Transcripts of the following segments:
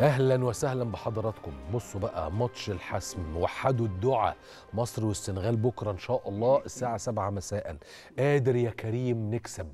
اهلا وسهلا بحضراتكم بصوا بقى ماتش الحسم وحدوا الدعاء مصر والسنغال بكره ان شاء الله الساعه 7 مساء قادر يا كريم نكسب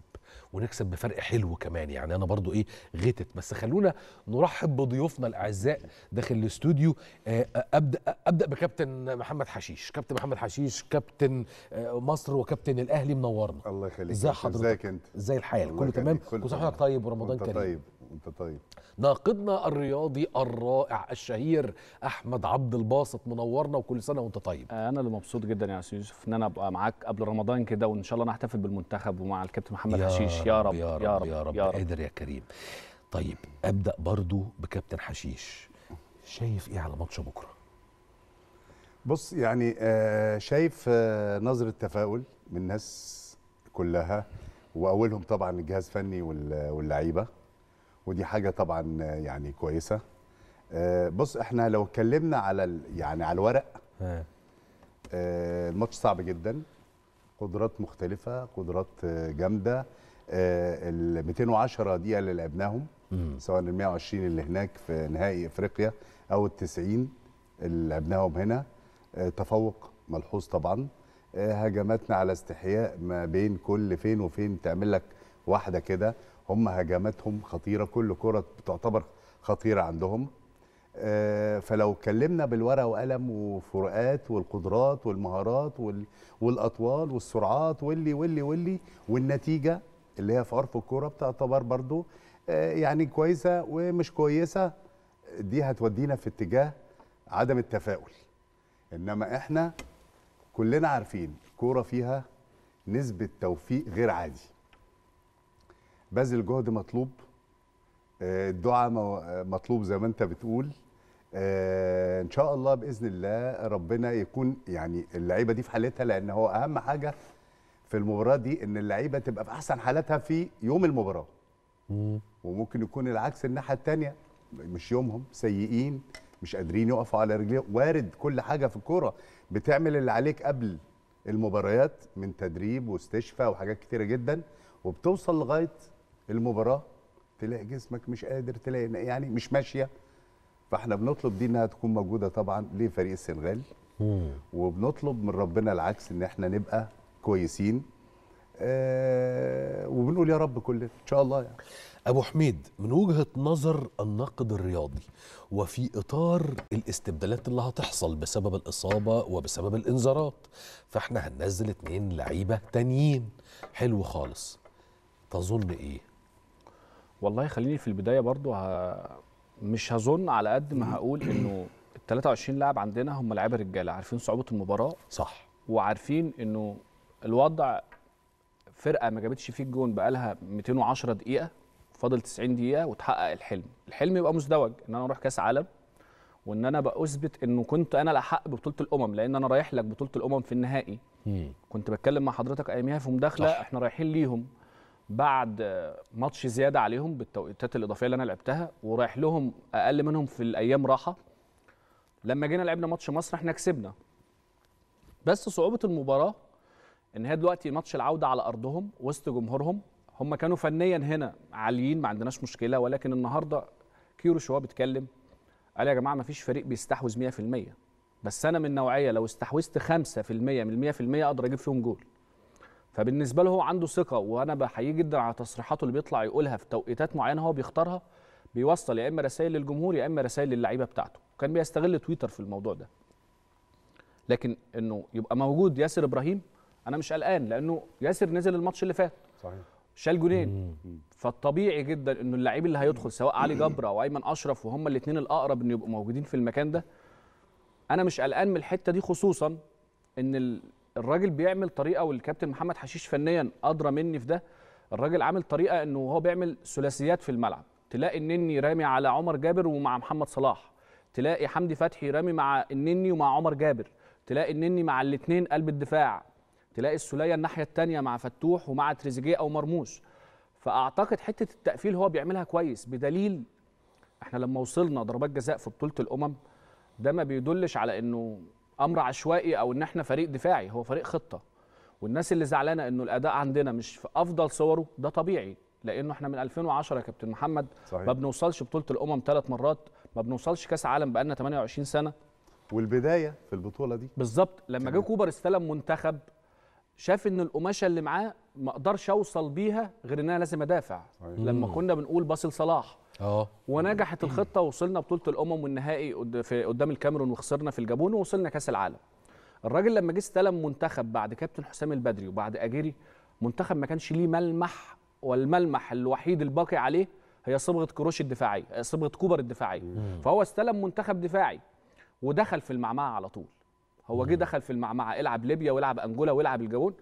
ونكسب بفرق حلو كمان يعني انا برضو ايه غتت بس خلونا نرحب بضيوفنا الاعزاء داخل الاستوديو آه، آه، ابدا ابدا بكابتن محمد حشيش كابتن محمد حشيش كابتن آه، مصر وكابتن الاهلي منورنا الله يخليك ازي حضرتك ازيك انت ازي الحال كله تمام كل صحتك طيب ورمضان كريم طيب انت طيب ناقدنا الرياضي الرائع الشهير احمد عبد الباسط منورنا وكل سنه وانت طيب انا اللي مبسوط جدا يا استاذ يوسف ان انا ابقى معاك قبل رمضان كده وان شاء الله نحتفل بالمنتخب ومع الكابتن محمد حشيش يا رب يا رب يا رب, يا رب, يا رب قادر يا كريم طيب ابدا برضو بكابتن حشيش شايف ايه على ماتش بكره بص يعني آه شايف آه نظره تفاؤل من الناس كلها واولهم طبعا الجهاز الفني واللعيبه ودي حاجه طبعا آه، يعني كويسه آه بص احنا لو اتكلمنا على يعني على الورق آه، الماتش صعب جدا قدرات مختلفه قدرات آه، جامده آه، ال 210 دقيقه اللي لعبناهم سواء ال 120 اللي هناك في نهائي افريقيا او ال 90 اللي لعبناهم هنا آه، تفوق ملحوظ طبعا آه، هجماتنا على استحياء ما بين كل فين وفين تعمل لك واحده كده هم هجماتهم خطيره كل كره بتعتبر خطيره عندهم فلو اتكلمنا بالورقه وقلم وفروقات والقدرات والمهارات والاطوال والسرعات واللي واللي واللي والنتيجه اللي هي في عرف الكوره بتعتبر برضو آه، يعني كويسه ومش كويسه دي هتودينا في اتجاه عدم التفاؤل انما احنا كلنا عارفين الكوره فيها نسبه توفيق غير عادي بذل جهد مطلوب آه، الدعاء مطلوب زي ما انت بتقول آه، ان شاء الله باذن الله ربنا يكون يعني اللعيبه دي في حالتها لان هو اهم حاجه في المباراه دي ان اللعيبه تبقى في احسن حالاتها في يوم المباراه وممكن يكون العكس الناحيه الثانيه مش يومهم سيئين مش قادرين يقفوا على رجليهم وارد كل حاجه في الكوره بتعمل اللي عليك قبل المباريات من تدريب واستشفاء وحاجات كتيره جدا وبتوصل لغايه المباراه تلاقي جسمك مش قادر تلاقي يعني مش ماشيه فاحنا بنطلب دي انها تكون موجوده طبعا لفريق السنغال وبنطلب من ربنا العكس ان احنا نبقى كويسين آه وبنقول يا رب كلنا ان شاء الله يعني. ابو حميد من وجهه نظر الناقد الرياضي وفي اطار الاستبدالات اللي هتحصل بسبب الاصابه وبسبب الانذارات فاحنا هننزل اتنين لعيبه تانيين حلو خالص تظن ايه والله خليني في البدايه برضو ه... مش هظن على قد ما هقول انه ال 23 لاعب عندنا هم لعيبه رجاله عارفين صعوبه المباراه صح وعارفين انه الوضع فرقه ما جابتش فيه الجون بقالها 210 دقيقه فاضل 90 دقيقه وتحقق الحلم الحلم يبقى مزدوج ان انا اروح كاس عالم وان انا باثبت انه كنت انا الاحق ببطوله الامم لان انا رايح لك بطوله الامم في النهائي مم. كنت بتكلم مع حضرتك اياميها في مداخله احنا رايحين ليهم بعد ماتش زياده عليهم بالتوقيتات الاضافيه اللي انا لعبتها ورايح لهم اقل منهم في الايام راحه لما جينا لعبنا ماتش مصر احنا كسبنا بس صعوبه المباراه ان هي دلوقتي ماتش العوده على ارضهم وسط جمهورهم هم كانوا فنيا هنا عاليين ما عندناش مشكله ولكن النهارده كيرو شو بيتكلم قال يا جماعه ما فيش فريق بيستحوذ 100% بس انا من نوعيه لو استحوذت 5% من 100% اقدر اجيب فيهم جول فبالنسبه له هو عنده ثقه وانا بحييه جدا على تصريحاته اللي بيطلع يقولها في توقيتات معينه هو بيختارها بيوصل يا اما رسائل للجمهور يا اما رسائل للعيبه بتاعته وكان بيستغل تويتر في الموضوع ده لكن انه يبقى موجود ياسر ابراهيم انا مش قلقان لانه ياسر نزل الماتش اللي فات صحيح شال جونين فالطبيعي جدا انه اللعيب اللي هيدخل سواء علي جبر او ايمن اشرف وهم الاثنين الاقرب انه يبقوا موجودين في المكان ده انا مش قلقان من الحته دي خصوصا ان الراجل بيعمل طريقه والكابتن محمد حشيش فنيا ادرى مني في ده الراجل عامل طريقه انه هو بيعمل ثلاثيات في الملعب تلاقي النني رامي على عمر جابر ومع محمد صلاح تلاقي حمدي فتحي رامي مع النني ومع عمر جابر تلاقي النني مع الاثنين قلب الدفاع تلاقي السوليه الناحيه الثانيه مع فتوح ومع تريزيجيه او مرموش فاعتقد حته التقفيل هو بيعملها كويس بدليل احنا لما وصلنا ضربات جزاء في بطوله الامم ده ما بيدلش على انه امر عشوائي او ان احنا فريق دفاعي هو فريق خطه والناس اللي زعلانه انه الاداء عندنا مش في افضل صوره ده طبيعي لانه احنا من 2010 يا كابتن محمد صحيح. ما بنوصلش بطوله الامم ثلاث مرات ما بنوصلش كاس عالم بقالنا 28 سنه والبدايه في البطوله دي بالظبط لما جه كوبر استلم منتخب شاف ان القماشه اللي معاه ما اقدرش اوصل بيها غير ان انا لازم ادافع صحيح. طيب. لما كنا بنقول باسل صلاح اه ونجحت الخطه وصلنا بطوله الامم والنهائي في قدام الكاميرون وخسرنا في الجابون ووصلنا كاس العالم الراجل لما جه استلم منتخب بعد كابتن حسام البدري وبعد اجيري منتخب ما كانش ليه ملمح والملمح الوحيد الباقي عليه هي صبغه كروش الدفاعيه صبغه كوبر الدفاعيه فهو استلم منتخب دفاعي ودخل في المعمعه على طول هو جه دخل في المعمعه العب ليبيا والعب انجولا والعب الجابون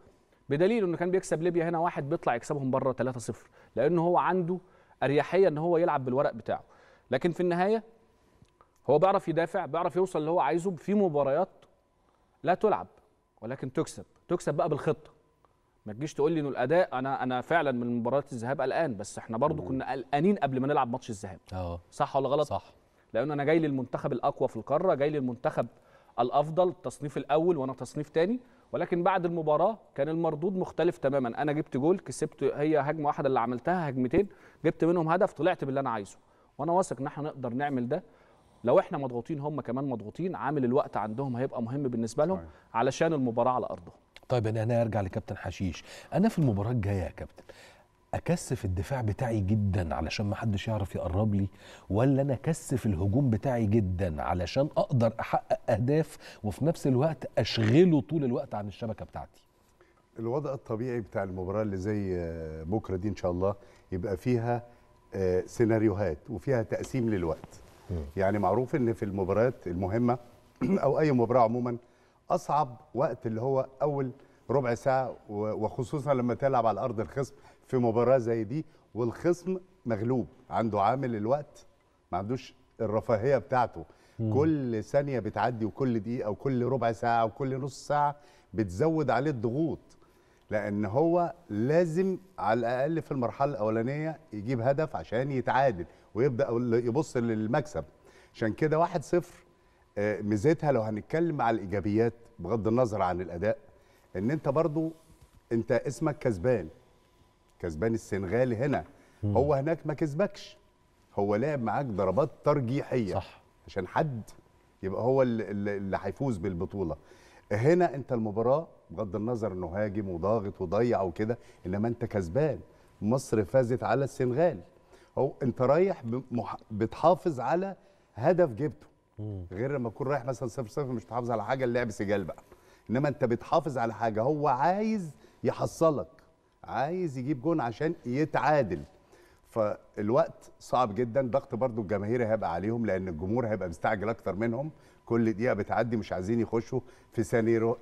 بدليل انه كان بيكسب ليبيا هنا واحد بيطلع يكسبهم بره 3-0 لانه هو عنده اريحيه ان هو يلعب بالورق بتاعه لكن في النهايه هو بيعرف يدافع بيعرف يوصل اللي هو عايزه في مباريات لا تلعب ولكن تكسب تكسب بقى بالخطه ما تجيش تقول لي انه الاداء انا انا فعلا من مباراه الذهاب قلقان بس احنا برضو كنا قلقانين قبل ما نلعب ماتش الذهاب اه صح ولا غلط صح لان انا جاي للمنتخب الاقوى في القاره جاي للمنتخب الافضل التصنيف الاول وانا تصنيف تاني ولكن بعد المباراه كان المردود مختلف تماما انا جبت جول كسبت هي هجمه واحده اللي عملتها هجمتين جبت منهم هدف طلعت باللي انا عايزه وانا واثق ان احنا نقدر نعمل ده لو احنا مضغوطين هم كمان مضغوطين عامل الوقت عندهم هيبقى مهم بالنسبه لهم علشان المباراه على ارضهم طيب انا ارجع لكابتن حشيش انا في المباراه الجايه يا كابتن اكثف الدفاع بتاعي جدا علشان ما حدش يعرف يقرب لي ولا انا اكثف الهجوم بتاعي جدا علشان اقدر احقق اهداف وفي نفس الوقت اشغله طول الوقت عن الشبكه بتاعتي الوضع الطبيعي بتاع المباراه اللي زي آه، بكره دي ان شاء الله يبقى فيها آه، سيناريوهات وفيها تقسيم للوقت يعني معروف ان في المباريات المهمه او اي مباراه عموما اصعب وقت اللي هو اول ربع ساعه وخصوصا لما تلعب على ارض الخصم في مباراه زي دي والخصم مغلوب عنده عامل الوقت ما عندوش الرفاهيه بتاعته مم. كل ثانيه بتعدي وكل دقيقه وكل ربع ساعه وكل نص ساعه بتزود عليه الضغوط لان هو لازم على الاقل في المرحله الاولانيه يجيب هدف عشان يتعادل ويبدا يبص للمكسب عشان كده واحد صفر آه، ميزتها لو هنتكلم على الايجابيات بغض النظر عن الاداء ان انت برضو انت اسمك كسبان كسبان السنغال هنا مم. هو هناك ما كسبكش هو لعب معاك ضربات ترجيحيه صح عشان حد يبقى هو اللي هيفوز بالبطوله هنا انت المباراه بغض النظر انه هاجم وضاغط وضيع وكده انما انت كسبان مصر فازت على السنغال هو انت رايح بتحافظ على هدف جبته مم. غير لما تكون رايح مثلا 0 0 مش بتحافظ على حاجه اللعب سجال بقى انما انت بتحافظ على حاجه هو عايز يحصلك عايز يجيب جون عشان يتعادل فالوقت صعب جدا ضغط برضو الجماهير هيبقى عليهم لان الجمهور هيبقى مستعجل اكتر منهم كل دقيقه بتعدي مش عايزين يخشوا في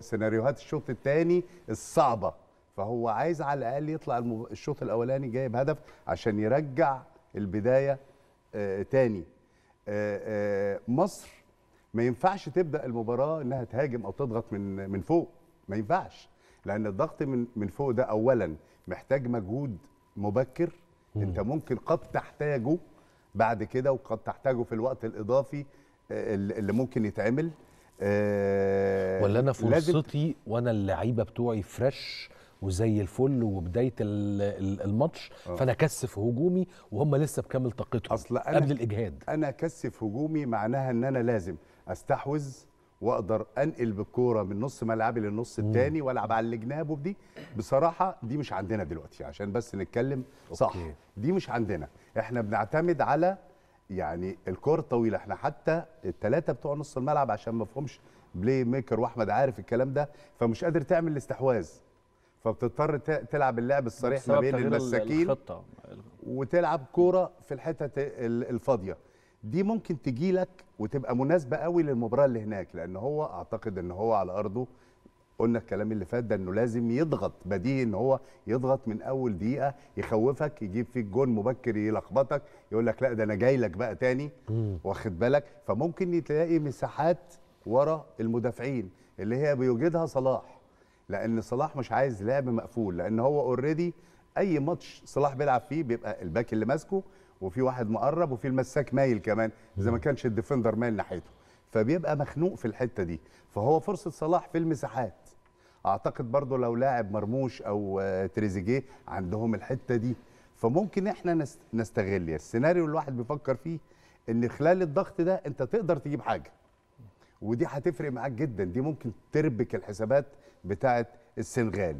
سيناريوهات الشوط الثاني الصعبه فهو عايز على الاقل يطلع الشوط الاولاني جايب هدف عشان يرجع البدايه آه، تاني آه، آه، مصر ما ينفعش تبدا المباراه انها تهاجم او تضغط من من فوق ما ينفعش لان الضغط من من فوق ده اولا محتاج مجهود مبكر مم. انت ممكن قد تحتاجه بعد كده وقد تحتاجه في الوقت الاضافي آه، اللي ممكن يتعمل آه، ولا انا فرصتي وانا اللعيبه بتوعي فريش وزي الفل وبدايه الماتش آه. فانا اكثف هجومي وهم لسه بكامل طاقتهم اصل أنا قبل الاجهاد انا اكثف هجومي معناها ان انا لازم استحوذ واقدر انقل بالكوره من نص ملعبي للنص الثاني والعب على الجناب وبدي بصراحه دي مش عندنا دلوقتي عشان بس نتكلم صح أوكي. دي مش عندنا احنا بنعتمد على يعني الكور طويله احنا حتى الثلاثه بتوع نص الملعب عشان ما فهمش بلاي ميكر واحمد عارف الكلام ده فمش قادر تعمل الاستحواذ فبتضطر تلعب اللعب الصريح ما بين المساكين الخطة. وتلعب كوره في الحتت الفاضيه دي ممكن تجي لك وتبقى مناسبه قوي للمباراه اللي هناك لان هو اعتقد ان هو على ارضه قلنا الكلام اللي فات ده انه لازم يضغط بديهي ان هو يضغط من اول دقيقه يخوفك يجيب فيك جون مبكر يلخبطك يقول لك لا ده انا جاي لك بقى تاني واخد بالك فممكن تلاقي مساحات ورا المدافعين اللي هي بيوجدها صلاح لان صلاح مش عايز لعب مقفول لان هو اوريدي اي ماتش صلاح بيلعب فيه بيبقى الباك اللي ماسكه وفي واحد مقرب وفي المساك مايل كمان اذا ما كانش الديفندر مايل ناحيته فبيبقى مخنوق في الحته دي فهو فرصه صلاح في المساحات اعتقد برضو لو لاعب مرموش او آه، تريزيجيه عندهم الحته دي فممكن احنا نستغل يعني السيناريو اللي الواحد بيفكر فيه ان خلال الضغط ده انت تقدر تجيب حاجه ودي هتفرق معاك جدا دي ممكن تربك الحسابات بتاعه السنغال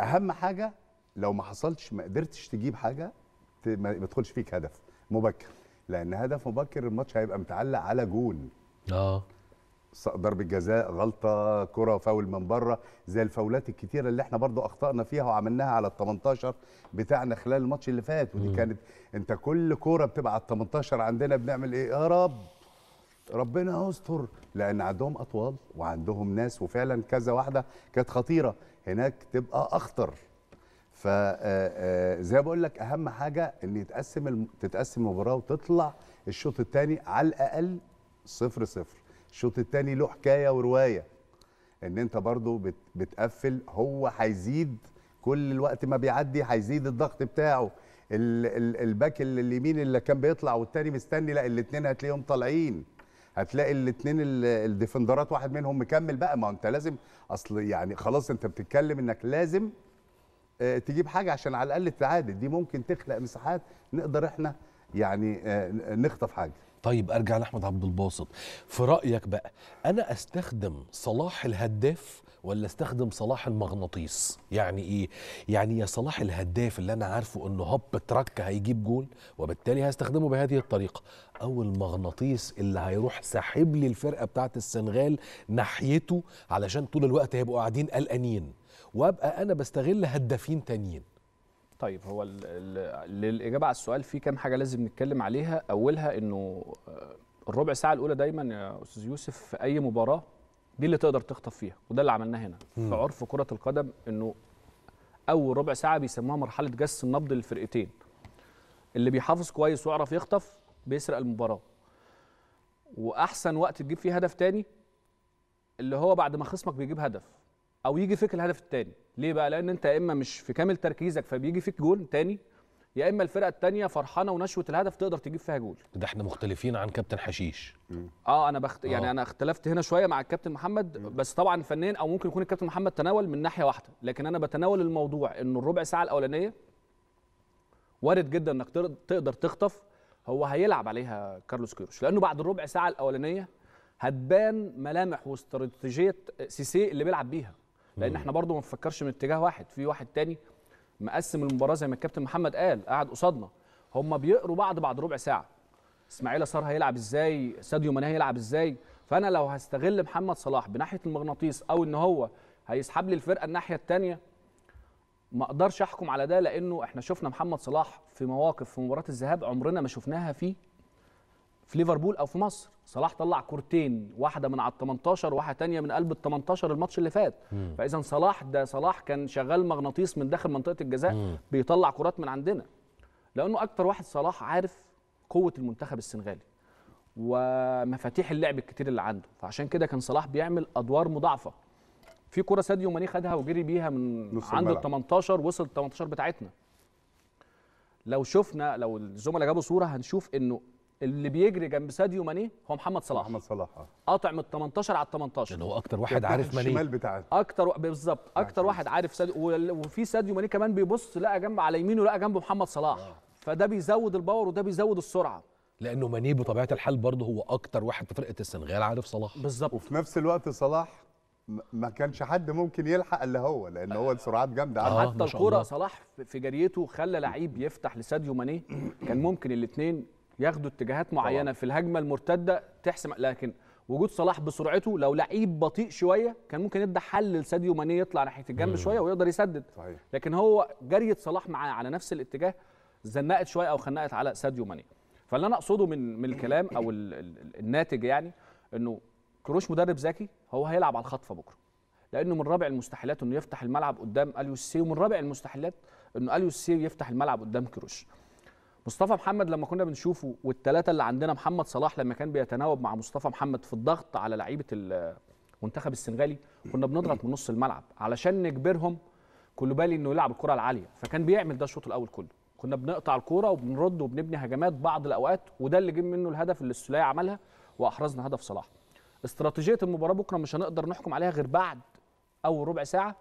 اهم حاجه لو ما حصلتش ما قدرتش تجيب حاجه ما يدخلش فيك هدف مبكر لان هدف مبكر الماتش هيبقى متعلق على جون اه ضربه جزاء غلطه كره فاول من بره زي الفاولات الكتيره اللي احنا برضو اخطانا فيها وعملناها على ال 18 بتاعنا خلال الماتش اللي فات ودي كانت انت كل كوره بتبقى على ال 18 عندنا بنعمل ايه يا رب ربنا يستر لان عندهم اطوال وعندهم ناس وفعلا كذا واحده كانت خطيره هناك تبقى اخطر فزي آه، آه، ما بقول لك اهم حاجه ان يتقسم الم... تتقسم المباراه وتطلع الشوط الثاني على الاقل صفر صفر الشوط الثاني له حكايه وروايه ان انت برضو بت... بتقفل هو هيزيد كل الوقت ما بيعدي هيزيد الضغط بتاعه ال... ال... الباك اليمين اللي كان بيطلع والتاني مستني لا الاثنين هتلاقيهم طالعين هتلاقي الاثنين الديفندرات واحد منهم مكمل بقى ما انت لازم اصل يعني خلاص انت بتتكلم انك لازم آه، تجيب حاجه عشان على الاقل تعادل دي ممكن تخلق مساحات نقدر احنا يعني آه، نخطف حاجه طيب ارجع لاحمد عبد الباسط في رايك بقى انا استخدم صلاح الهداف ولا استخدم صلاح المغناطيس يعني ايه يعني يا صلاح الهداف اللي انا عارفه انه هب ترك هيجيب جول وبالتالي هستخدمه بهذه الطريقه او المغناطيس اللي هيروح ساحب لي الفرقه بتاعه السنغال ناحيته علشان طول الوقت هيبقوا قاعدين قلقانين وابقى انا بستغل هدافين تانيين طيب هو للاجابه على السؤال في كام حاجه لازم نتكلم عليها اولها انه آه، الربع ساعه الاولى دايما يا استاذ يوسف في اي مباراه دي اللي تقدر تخطف فيها وده اللي عملناه هنا م. في عرف كره القدم انه اول ربع ساعه بيسموها مرحله جس النبض للفرقتين اللي بيحافظ كويس ويعرف يخطف بيسرق المباراه واحسن وقت تجيب فيه هدف تاني اللي هو بعد ما خصمك بيجيب هدف او يجي فيك الهدف الثاني ليه بقى لان انت يا اما مش في كامل تركيزك فبيجي فيك جول ثاني يا اما الفرقه الثانيه فرحانه ونشوه الهدف تقدر تجيب فيها جول ده احنا مختلفين عن كابتن حشيش مم. اه انا بخت... آه. يعني انا اختلفت هنا شويه مع الكابتن محمد مم. بس طبعا فنيا او ممكن يكون الكابتن محمد تناول من ناحيه واحده لكن انا بتناول الموضوع انه الربع ساعه الاولانيه وارد جدا انك تقدر تخطف هو هيلعب عليها كارلوس كيروش لانه بعد الربع ساعه الاولانيه هتبان ملامح واستراتيجيه سيسي اللي بيلعب بيها لان احنا برضو ما بنفكرش من اتجاه واحد في واحد تاني مقسم المباراه زي ما الكابتن محمد قال قاعد قصادنا هم بيقروا بعض بعد ربع ساعه اسماعيل صار هيلعب ازاي ساديو ماني هيلعب ازاي فانا لو هستغل محمد صلاح بناحيه المغناطيس او ان هو هيسحب لي الفرقه الناحيه الثانيه ما اقدرش احكم على ده لانه احنا شفنا محمد صلاح في مواقف في مباراه الذهاب عمرنا ما شفناها فيه في ليفربول او في مصر صلاح طلع كورتين واحده من على ال 18 وواحده ثانيه من قلب ال 18 الماتش اللي فات فاذا صلاح ده صلاح كان شغال مغناطيس من داخل منطقه الجزاء مم. بيطلع كرات من عندنا لانه اكتر واحد صلاح عارف قوه المنتخب السنغالي ومفاتيح اللعب الكتير اللي عنده فعشان كده كان صلاح بيعمل ادوار مضاعفه في كره ساديو ماني خدها وجري بيها من عند ال 18 وصل ال 18 بتاعتنا لو شفنا لو الزملاء جابوا صوره هنشوف انه اللي بيجري جنب ساديو ماني هو محمد صلاح محمد صلاح اه قاطع من ال 18 على ال 18 اللي هو اكتر واحد عارف ماني الشمال بتاعته اكتر بالظبط اكتر واحد عارف ساديو وفي ساديو ماني كمان بيبص لقى جنب على يمينه لقى جنبه محمد صلاح آه. فده بيزود الباور وده بيزود السرعه لانه ماني بطبيعه الحال برضه هو اكتر واحد في فرقه السنغال عارف صلاح بالظبط وفي نفس الوقت صلاح ما كانش حد ممكن يلحق الا هو لان هو السرعات جامده آه حتى الكوره صلاح في جريته خلى لعيب يفتح لساديو ماني كان ممكن الاثنين ياخدوا اتجاهات معينه طبعا. في الهجمه المرتده تحسم لكن وجود صلاح بسرعته لو لعيب بطيء شويه كان ممكن يدي حل لساديو ماني يطلع ناحيه الجنب شويه ويقدر يسدد صحيح. لكن هو جريه صلاح معاه على نفس الاتجاه زنقت شويه او خنقت على ساديو ماني فاللي انا اقصده من من الكلام او الـ الـ الناتج يعني انه كروش مدرب ذكي هو هيلعب على الخطفه بكره لانه من رابع المستحيلات انه يفتح الملعب قدام اليو ومن رابع المستحيلات انه اليوسي يفتح الملعب قدام كروش مصطفى محمد لما كنا بنشوفه والثلاثه اللي عندنا محمد صلاح لما كان بيتناوب مع مصطفى محمد في الضغط على لعيبه المنتخب السنغالي كنا بنضغط من نص الملعب علشان نجبرهم بالي انه يلعب الكره العاليه فكان بيعمل ده الشوط الاول كله كنا بنقطع الكوره وبنرد وبنبني هجمات بعض الاوقات وده اللي جه منه الهدف اللي السلاية عملها واحرزنا هدف صلاح استراتيجيه المباراه بكره مش هنقدر نحكم عليها غير بعد اول ربع ساعه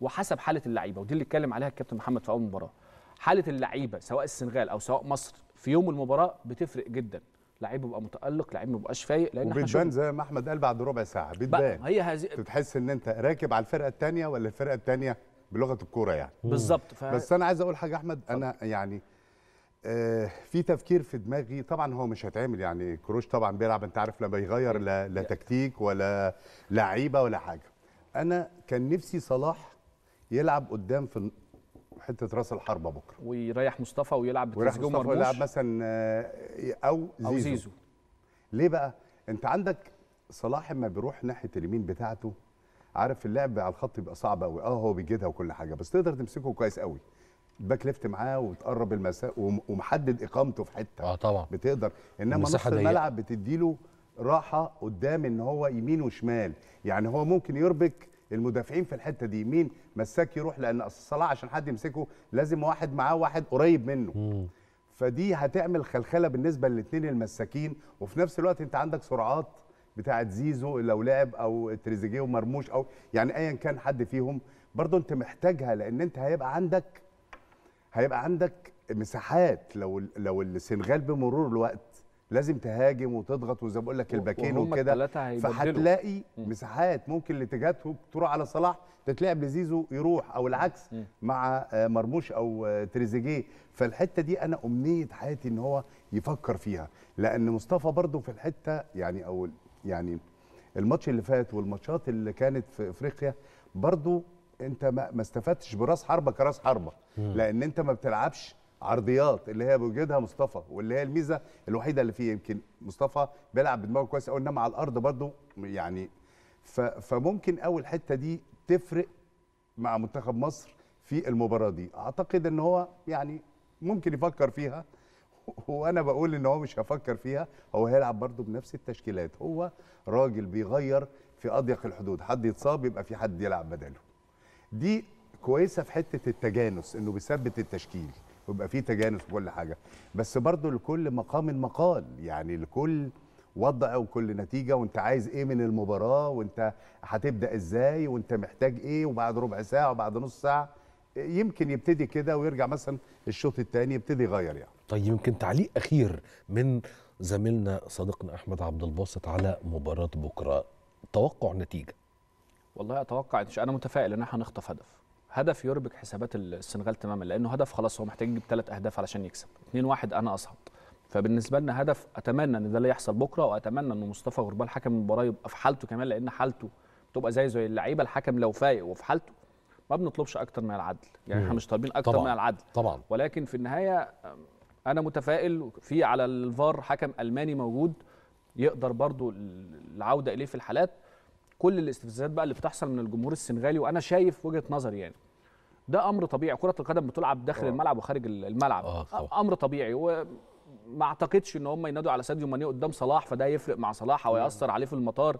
وحسب حاله اللعيبه ودي اللي اتكلم عليها الكابتن محمد في اول مباراه حاله اللعيبه سواء السنغال او سواء مصر في يوم المباراه بتفرق جدا لعيب بيبقى متالق لعيب ما بيبقاش فايق لان وبتبان زي ما احمد قال بعد ربع ساعه بتبان هي هز... بتحس ان انت راكب على الفرقه الثانيه ولا الفرقه الثانيه بلغه الكوره يعني بالظبط ف... بس انا عايز اقول حاجه احمد انا يعني آه في تفكير في دماغي طبعا هو مش هيتعمل يعني كروش طبعا بيلعب انت عارف لا بيغير لا, لا يعني تكتيك ولا لعيبه ولا حاجه انا كان نفسي صلاح يلعب قدام في حته راس الحربه بكره ويريح مصطفى ويلعب ويريح مصطفى ويلعب مثلا آه، او زيزو, أو زيزو. ليه بقى انت عندك صلاح لما بيروح ناحيه اليمين بتاعته عارف اللعب على الخط بيبقى صعب قوي اه هو بيجيدها وكل حاجه بس تقدر تمسكه كويس قوي باك ليفت معاه وتقرب المساء ومحدد اقامته في حته اه طبعا بتقدر انما نص الملعب بتديله راحه قدام ان هو يمين وشمال يعني هو ممكن يربك المدافعين في الحته دي مين مساك يروح لان صلاح عشان حد يمسكه لازم واحد معاه واحد قريب منه مم. فدي هتعمل خلخله بالنسبه للاثنين المساكين وفي نفس الوقت انت عندك سرعات بتاعه زيزو لو لعب او تريزيجيه ومرموش او يعني ايا كان حد فيهم برضه انت محتاجها لان انت هيبقى عندك هيبقى عندك مساحات لو لو السنغال بمرور الوقت لازم تهاجم وتضغط وزي ما بقول لك الباكين وكده فهتلاقي مساحات ممكن لاتجاهاته تروح على صلاح تتلعب لزيزو يروح او العكس م. مع آه، مرموش او آه، تريزيجيه فالحته دي انا امنيه حياتي ان هو يفكر فيها لان مصطفى برده في الحته يعني او يعني الماتش اللي فات والماتشات اللي كانت في افريقيا برضو انت ما استفدتش براس حربه كراس حربه لان انت ما بتلعبش عرضيات اللي هي بيوجدها مصطفى واللي هي الميزه الوحيده اللي فيه يمكن مصطفى بيلعب بدماغه كويس قوي انما على الارض برضه يعني فممكن قوي الحته دي تفرق مع منتخب مصر في المباراه دي اعتقد ان هو يعني ممكن يفكر فيها وانا بقول ان هو مش هيفكر فيها هو هيلعب برضه بنفس التشكيلات هو راجل بيغير في اضيق الحدود حد يتصاب يبقى في حد يلعب بداله دي كويسه في حته التجانس انه بيثبت التشكيل ويبقى في تجانس وكل حاجه بس برضو لكل مقام مقال يعني لكل وضع وكل نتيجه وانت عايز ايه من المباراه وانت هتبدا ازاي وانت محتاج ايه وبعد ربع ساعه وبعد نص ساعه يمكن يبتدي كده ويرجع مثلا الشوط الثاني يبتدي يغير يعني طيب يمكن تعليق اخير من زميلنا صديقنا احمد عبد الباسط على مباراه بكره توقع نتيجه والله اتوقع انا متفائل ان احنا هنخطف هدف هدف يربك حسابات السنغال تماما لانه هدف خلاص هو محتاج يجيب ثلاث اهداف علشان يكسب 2 1 انا اصعب فبالنسبه لنا هدف اتمنى ان ده اللي يحصل بكره واتمنى ان مصطفى غربال حكم المباراه يبقى في حالته كمان لان حالته تبقى زي زي اللعيبه الحكم لو فايق وفي حالته ما بنطلبش اكتر من العدل يعني احنا مش طالبين اكتر طبعًا. من العدل طبعا ولكن في النهايه انا متفائل في على الفار حكم الماني موجود يقدر برضو العوده اليه في الحالات كل الاستفزازات بقى اللي بتحصل من الجمهور السنغالي وانا شايف وجهه نظري يعني ده امر طبيعي كره القدم بتلعب داخل أوه. الملعب وخارج الملعب أوه. أوه. امر طبيعي وما اعتقدش ان هم ينادوا على ساديو ماني قدام صلاح فده يفرق مع صلاح او نعم. ياثر عليه في المطار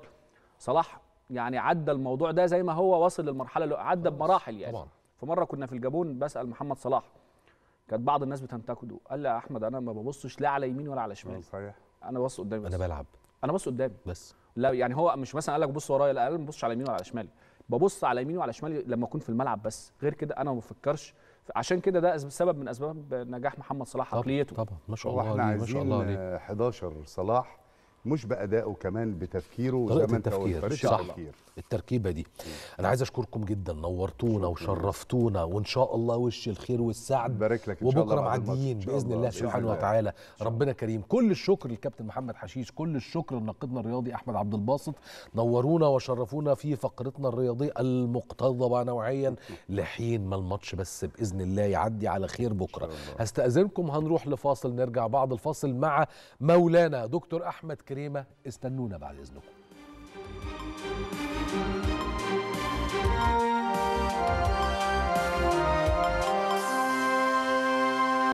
صلاح يعني عدى الموضوع ده زي ما هو وصل للمرحله اللي عدى بمراحل يعني طبعا. فمره كنا في الجابون بسال محمد صلاح كانت بعض الناس بتنتقده قال لي يا احمد انا ما ببصش لا على يمين ولا على شمال آه، صحيح انا ببص قدامي بس. انا بلعب انا ببص قدامي بس لا يعني هو مش مثلا قال لك بص ورايا لا قال ما ببصش على يمين ولا على شمال ببص على يميني وعلى شمالي لما اكون في الملعب بس غير كده انا ما بفكرش عشان كده ده سبب من اسباب نجاح محمد صلاح عقليته طبعا ما شاء الله ما شاء الله 11 صلاح مش بادائه كمان بتفكيره طريقة زي ما انت صح التفكير التركيبه دي انا عايز اشكركم جدا نورتونا وشرفتونا وان شاء الله وش الخير والسعد بارك لك وبكره معديين باذن الله سبحانه وتعالى ربنا كريم كل الشكر للكابتن محمد حشيش كل الشكر لناقدنا الرياضي احمد عبد الباسط نورونا وشرفونا في فقرتنا الرياضيه المقتضبه نوعيا لحين ما الماتش بس باذن الله يعدي على خير بكره هستاذنكم هنروح لفاصل نرجع بعد الفاصل مع مولانا دكتور احمد كريم الكريمه استنونا بعد اذنكم